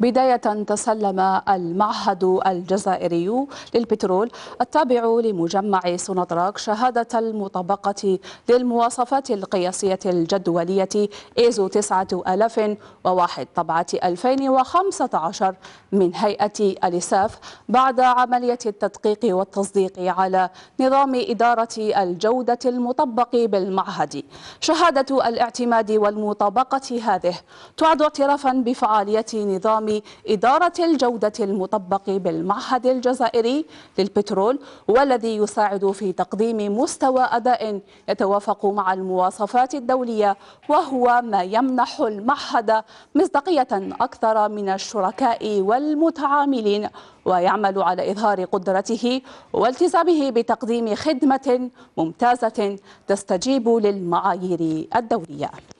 بداية تسلم المعهد الجزائري للبترول التابع لمجمع سونطراك شهادة المطابقة للمواصفات القياسية الجدولية إيزو 9001 طبعة 2015 من هيئة الإساف بعد عملية التدقيق والتصديق على نظام إدارة الجودة المطبق بالمعهد شهادة الاعتماد والمطابقة هذه تعد اعترافا بفعالية نظام إدارة الجودة المطبق بالمعهد الجزائري للبترول والذي يساعد في تقديم مستوى أداء يتوافق مع المواصفات الدولية وهو ما يمنح المعهد مصداقية أكثر من الشركاء والمتعاملين ويعمل على إظهار قدرته والتزامه بتقديم خدمة ممتازة تستجيب للمعايير الدولية